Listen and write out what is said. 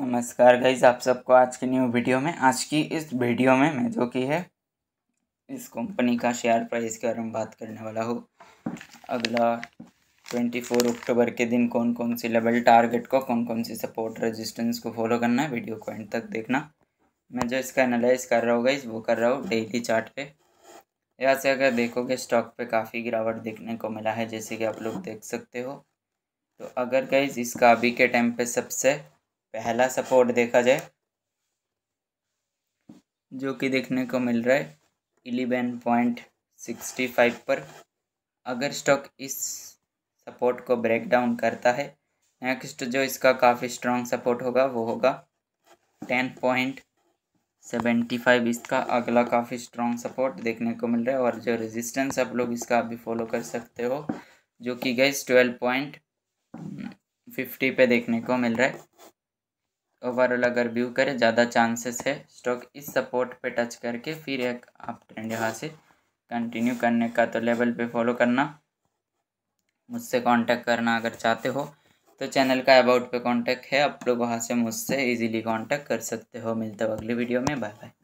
नमस्कार गाइज आप सबको आज की न्यू वीडियो में आज की इस वीडियो में मैं जो कि है इस कंपनी का शेयर प्राइस के बारे में बात करने वाला हूँ अगला ट्वेंटी फोर अक्टूबर के दिन कौन कौन सी लेवल टारगेट को कौन कौन सी सपोर्ट रेजिस्टेंस को फॉलो करना है वीडियो को एंड तक देखना मैं जो इसका एनालाइज कर रहा हूँ गाइज वो कर रहा हूँ डेली चार्ट पे यहाँ से अगर देखोगे स्टॉक पे काफ़ी गिरावट देखने को मिला है जैसे कि आप लोग देख सकते हो तो अगर गाइज इसका अभी के टाइम पे सबसे पहला सपोर्ट देखा जाए जो कि देखने को मिल रहा है इलेवन पॉइंट सिक्सटी फाइव पर अगर स्टॉक इस सपोर्ट को ब्रेक डाउन करता है नेक्स्ट जो इसका काफ़ी स्ट्रॉन्ग सपोर्ट होगा वो होगा टेन पॉइंट सेवेंटी फाइव इसका अगला काफ़ी स्ट्रॉन्ग सपोर्ट देखने को मिल रहा है और जो रेजिस्टेंस आप लोग इसका अभी फॉलो कर सकते हो जो कि गैस ट्वेल्व पॉइंट फिफ्टी पे देखने को मिल रहा है ओवरऑल अगर व्यू करें ज़्यादा चांसेस है स्टॉक इस सपोर्ट पे टच करके फिर एक आप ट्रेंड यहाँ से कंटिन्यू करने का तो लेवल पे फॉलो करना मुझसे कांटेक्ट करना अगर चाहते हो तो चैनल का अबाउट पे कांटेक्ट है आप लोग वहाँ से मुझसे इजीली कांटेक्ट कर सकते हो मिलते हो अगले वीडियो में बाय बाय